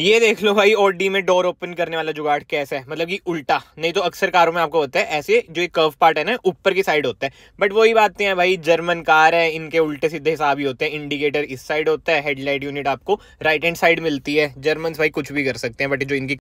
ये देख लो भाई और डी में डोर ओपन करने वाला जुगाड़ कैसा है मतलब कि उल्टा नहीं तो अक्सर कारों में आपको होता है ऐसे जो एक कर्व पार्ट है ना ऊपर की साइड होता है बट वही बातें हैं भाई जर्मन कार है इनके उल्टे सीधे हिसाब ही होते हैं इंडिकेटर इस साइड होता है हेडलाइट यूनिट आपको राइट हैंड साइड मिलती है जर्मन भाई कुछ भी कर सकते हैं बट जो इनकी